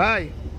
Bye.